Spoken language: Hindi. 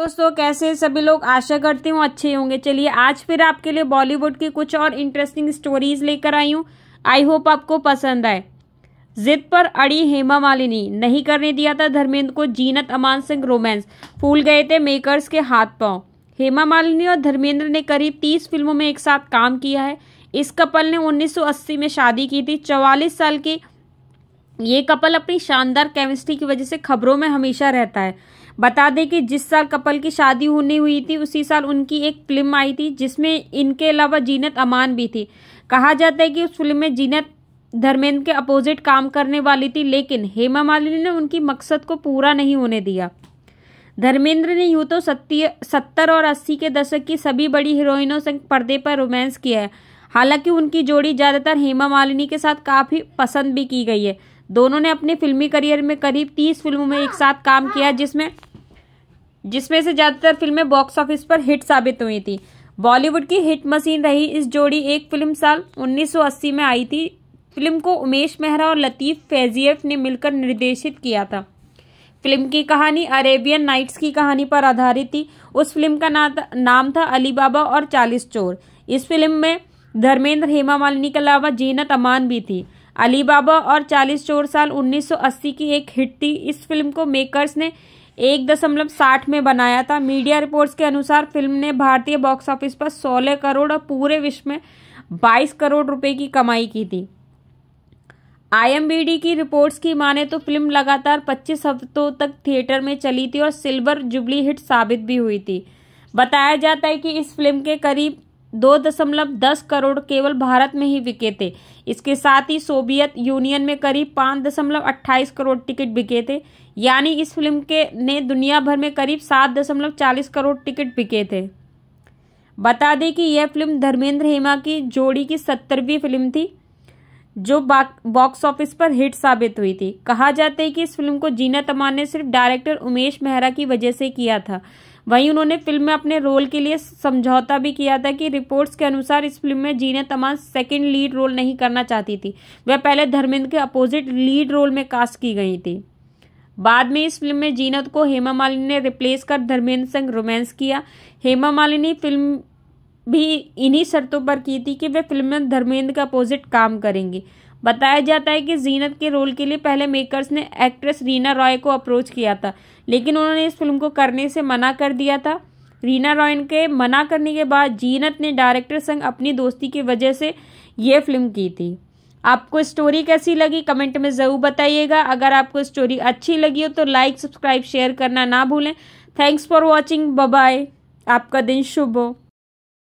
दोस्तों कैसे सभी लोग आशा करती हूँ अच्छे होंगे चलिए आज फिर आपके लिए बॉलीवुड की कुछ और इंटरेस्टिंग स्टोरीज लेकर आई हूँ आई होप आपको पसंद आए जिद पर अड़ी हेमा मालिनी नहीं करने दिया था धर्मेंद्र को जीनत अमान सिंह रोमांस फूल गए थे मेकर्स के हाथ पांव हेमा मालिनी और धर्मेंद्र ने करीब तीस फिल्मों में एक साथ काम किया है इस कपल ने उन्नीस में शादी की थी चवालीस साल की ये कपल अपनी शानदार केमिस्ट्री की वजह से खबरों में हमेशा रहता है बता दें कि जिस साल कपल की शादी होने हुई थी उसी साल उनकी एक फिल्म आई थी जिसमें इनके अलावा जीनत अमान भी थी कहा जाता है कि उस फिल्म में जीनत धर्मेंद्र के अपोजिट काम करने वाली थी लेकिन हेमा मालिनी ने उनकी मकसद को पूरा नहीं होने दिया धर्मेंद्र ने यूँ तो सत्ती सत्तर और अस्सी के दशक की सभी बड़ी हीरोइनों से पर्दे पर रोमांस किया है हालांकि उनकी जोड़ी ज़्यादातर हेमा मालिनी के साथ काफ़ी पसंद भी की गई है दोनों ने अपने फिल्मी करियर में करीब तीस फिल्मों में एक साथ काम किया जिसमें जिसमें से ज़्यादातर फिल्में बॉक्स ऑफिस पर हिट साबित हुई थी बॉलीवुड की हिट मशीन रही इस जोड़ी एक फिल्म साल 1980 में आई थी फिल्म को उमेश मेहरा और लतीफ़ फैजियफ ने मिलकर निर्देशित किया था फिल्म की कहानी अरेबियन नाइट्स की कहानी पर आधारित थी उस फिल्म का ना नाम था अली बाबा और चालीस चोर इस फिल्म में धर्मेंद्र हेमा मालिनी के अलावा जीनत अमान भी थी अली बाबा और चालीस चोर साल 1980 की एक हिट थी इस फिल्म को मेकर्स ने एक दशमलव साठ में बनाया था मीडिया रिपोर्ट्स के अनुसार फिल्म ने भारतीय बॉक्स ऑफिस पर सोलह करोड़ और पूरे विश्व में बाईस करोड़ रुपए की कमाई की थी आईएमबीडी की रिपोर्ट्स की माने तो फिल्म लगातार 25 हफ्तों तक थिएटर में चली थी और सिल्वर जुबली हिट साबित भी हुई थी बताया जाता है कि इस फिल्म के करीब दो दशमलव दस करोड़ केवल भारत में ही बिके थे इसके साथ ही सोवियत यूनियन में करीब पाँच दशमलव अट्ठाईस करोड़ टिकट बिके थे यानी इस फिल्म के ने दुनिया भर में करीब सात दशमलव चालीस करोड़ टिकट बिके थे बता दें कि यह फिल्म धर्मेंद्र हेमा की जोड़ी की सत्तरवीं फिल्म थी जो बॉक्स ऑफिस पर हिट साबित हुई थी कहा जाता है कि इस फिल्म को जीना तमान ने सिर्फ डायरेक्टर उमेश मेहरा की वजह से किया था वहीं उन्होंने फिल्म में अपने रोल के लिए समझौता भी किया था कि रिपोर्ट्स के अनुसार इस फिल्म में जीने तमाम सेकेंड लीड रोल नहीं करना चाहती थी वह पहले धर्मेंद्र के अपोजिट लीड रोल में कास्ट की गई थी बाद में इस फिल्म में जीनत को हेमा मालिनी ने रिप्लेस कर धर्मेंद्र संग रोमांस किया हेमा मालिनी फिल्म भी इन्हीं शर्तों पर की थी कि वे फिल्म में धर्मेंद्र का अपोजिट काम करेंगी बताया जाता है कि जीनत के रोल के लिए पहले मेकर्स ने एक्ट्रेस रीना रॉय को अप्रोच किया था लेकिन उन्होंने इस फिल्म को करने से मना कर दिया था रीना रॉय के मना करने के बाद जीनत ने डायरेक्टर संग अपनी दोस्ती की वजह से ये फिल्म की थी आपको स्टोरी कैसी लगी कमेंट में ज़रूर बताइएगा अगर आपको स्टोरी अच्छी लगी हो तो लाइक सब्सक्राइब शेयर करना ना भूलें थैंक्स फॉर वॉचिंग बाय आपका दिन शुभ हो